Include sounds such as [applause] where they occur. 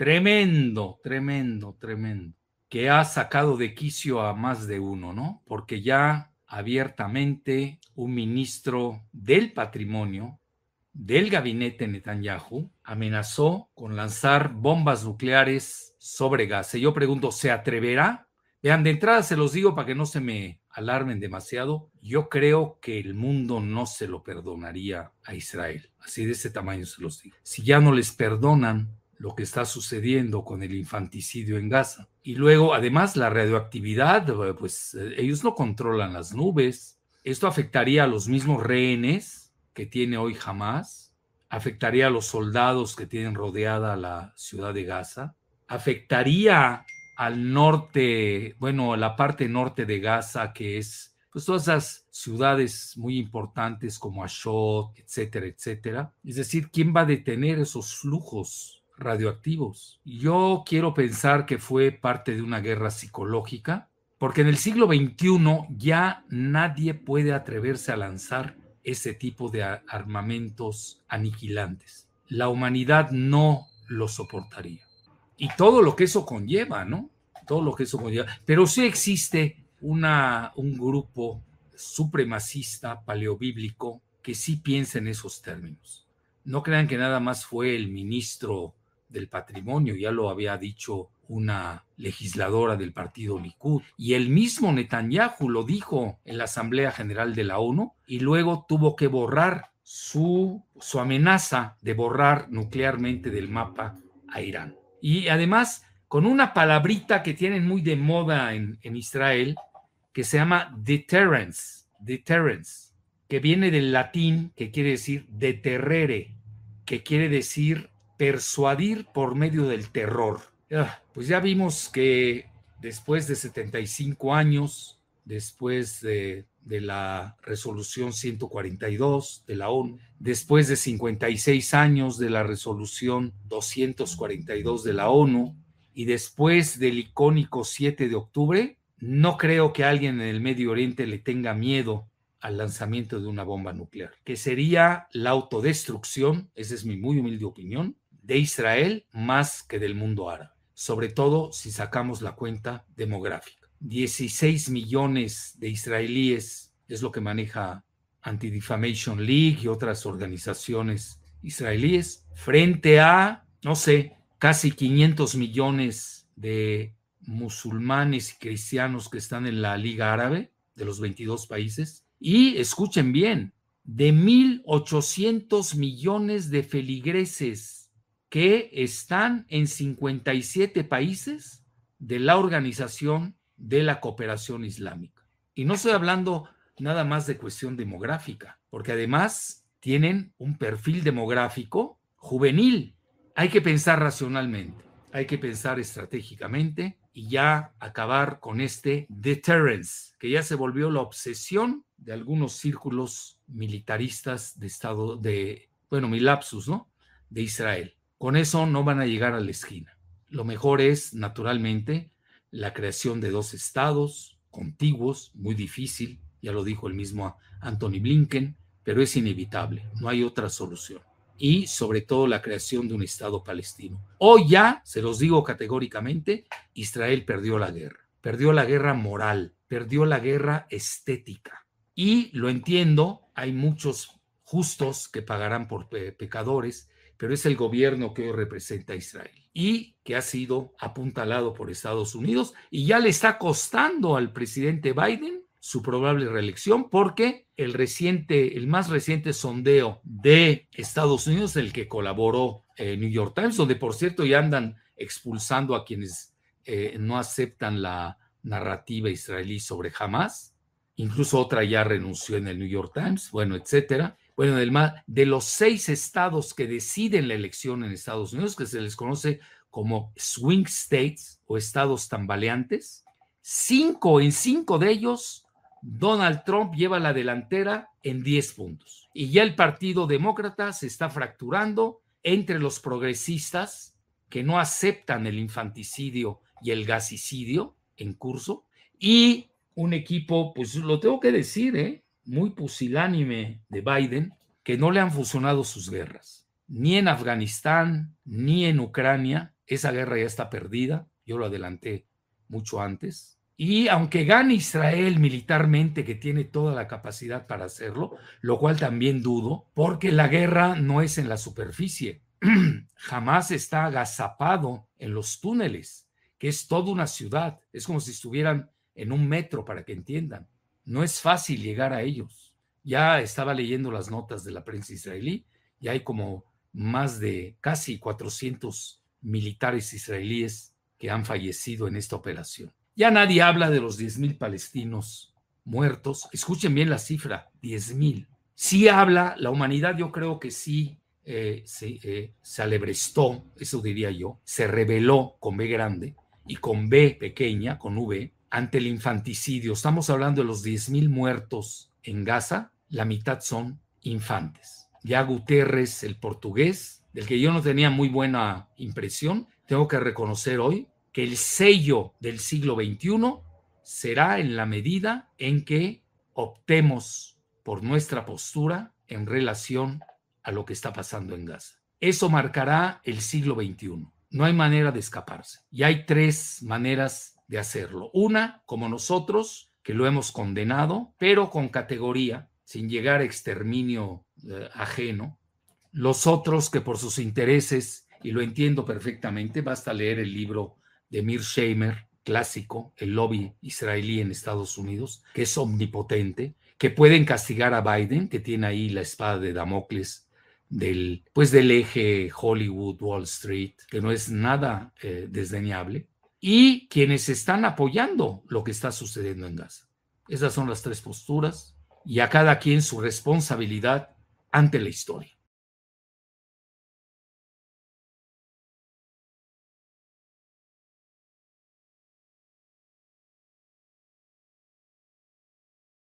Tremendo, tremendo, tremendo. Que ha sacado de quicio a más de uno, ¿no? Porque ya abiertamente un ministro del patrimonio del gabinete Netanyahu amenazó con lanzar bombas nucleares sobre Gaza. Yo pregunto, ¿se atreverá? Vean, de entrada se los digo para que no se me alarmen demasiado. Yo creo que el mundo no se lo perdonaría a Israel. Así de ese tamaño se los digo. Si ya no les perdonan lo que está sucediendo con el infanticidio en Gaza. Y luego, además, la radioactividad, eh, pues eh, ellos no controlan las nubes. Esto afectaría a los mismos rehenes que tiene hoy jamás, afectaría a los soldados que tienen rodeada la ciudad de Gaza, afectaría al norte, bueno, la parte norte de Gaza, que es pues todas esas ciudades muy importantes como Ashot, etcétera, etcétera. Es decir, ¿quién va a detener esos flujos radioactivos. Yo quiero pensar que fue parte de una guerra psicológica, porque en el siglo XXI ya nadie puede atreverse a lanzar ese tipo de armamentos aniquilantes. La humanidad no lo soportaría. Y todo lo que eso conlleva, ¿no? Todo lo que eso conlleva. Pero sí existe una, un grupo supremacista paleobíblico que sí piensa en esos términos. No crean que nada más fue el ministro del patrimonio, ya lo había dicho una legisladora del partido Likud. Y el mismo Netanyahu lo dijo en la Asamblea General de la ONU y luego tuvo que borrar su, su amenaza de borrar nuclearmente del mapa a Irán. Y además con una palabrita que tienen muy de moda en, en Israel, que se llama deterrence, deterrence, que viene del latín, que quiere decir deterrere, que quiere decir persuadir por medio del terror. Ah, pues ya vimos que después de 75 años, después de, la resolución 142 de la ONU, después de 56 años de la resolución 242 de la ONU y después del icónico 7 de octubre, no creo que alguien en el Medio Oriente le tenga miedo al lanzamiento de una bomba nuclear, que sería la autodestrucción, esa es mi muy humilde opinión, de Israel más que del mundo árabe, sobre todo si sacamos la cuenta demográfica. 16 millones de israelíes es lo que maneja Anti-Defamation League y otras organizaciones israelíes, frente a, no sé, casi 500 millones de musulmanes y cristianos que están en la Liga Árabe de los 22 países. Y escuchen bien, de 1.800 millones de feligreses que están en 57 países de la Organización de la Cooperación Islámica. Y no estoy hablando nada más de cuestión demográfica, porque además tienen un perfil demográfico juvenil. Hay que pensar racionalmente, hay que pensar estratégicamente y ya acabar con este deterrence, que ya se volvió la obsesión de algunos círculos militaristas de Estado de, bueno, Milapsus, ¿no? De Israel. Con eso no van a llegar a la esquina. Lo mejor es, naturalmente, la creación de dos estados contiguos, muy difícil, ya lo dijo el mismo Anthony Blinken, pero es inevitable, no hay otra solución. Y sobre todo la creación de un Estado palestino. Hoy ya, se los digo categóricamente, Israel perdió la guerra, perdió la guerra moral, perdió la guerra estética. Y lo entiendo, hay muchos justos que pagarán por pecadores, pero es el gobierno que hoy representa a Israel y que ha sido apuntalado por Estados Unidos y ya le está costando al presidente Biden su probable reelección porque el reciente, el más reciente sondeo de Estados Unidos, el que colaboró el eh, New York Times, donde por cierto ya andan expulsando a quienes eh, no aceptan la narrativa israelí sobre Hamas, incluso otra ya renunció en el New York Times, bueno, etcétera bueno, del de los seis estados que deciden la elección en Estados Unidos, que se les conoce como swing states o estados tambaleantes, cinco en cinco de ellos, Donald Trump lleva la delantera en 10 puntos. Y ya el Partido Demócrata se está fracturando entre los progresistas que no aceptan el infanticidio y el gasicidio en curso y un equipo, pues lo tengo que decir, ¿eh? muy pusilánime de Biden que no le han fusionado sus guerras, ni en Afganistán, ni en Ucrania. Esa guerra ya está perdida, yo lo adelanté mucho antes. Y aunque gane Israel militarmente, que tiene toda la capacidad para hacerlo, lo cual también dudo, porque la guerra no es en la superficie, [clears throat] jamás está agazapado en los túneles, que es toda una ciudad, es como si estuvieran en un metro, para que entiendan no es fácil llegar a ellos. Ya estaba leyendo las notas de la prensa israelí y hay como más de casi 400 militares israelíes que han fallecido en esta operación. Ya nadie habla de los 10.000 palestinos muertos. Escuchen bien la cifra, 10.000. Sí habla, la humanidad yo creo que sí eh, eh, se, alebrestó, eso diría yo, se reveló con B grande y con B pequeña, con V, ante el infanticidio. Estamos hablando de los 10.000 muertos en Gaza, la mitad son infantes. Ya Guterres, el portugués, del que yo no tenía muy buena impresión, tengo que reconocer hoy que el sello del siglo XXI será en la medida en que optemos por nuestra postura en relación a lo que está pasando en Gaza. Eso marcará el siglo XXI. No hay manera de escaparse. Y hay tres maneras de hacerlo. Una, como nosotros, que lo hemos condenado, pero con categoría, sin llegar a exterminio eh, ajeno. Los otros que por sus intereses, y lo entiendo perfectamente, basta leer el libro de Mir Shamer clásico, el lobby israelí en Estados Unidos, que es omnipotente, que pueden castigar a Biden, que tiene ahí la espada de Damocles del, pues del eje Hollywood, Wall Street, que no es nada eh, desdeñable, y quienes están apoyando lo que está sucediendo en Gaza. Esas son las tres posturas y a cada quien su responsabilidad ante la historia.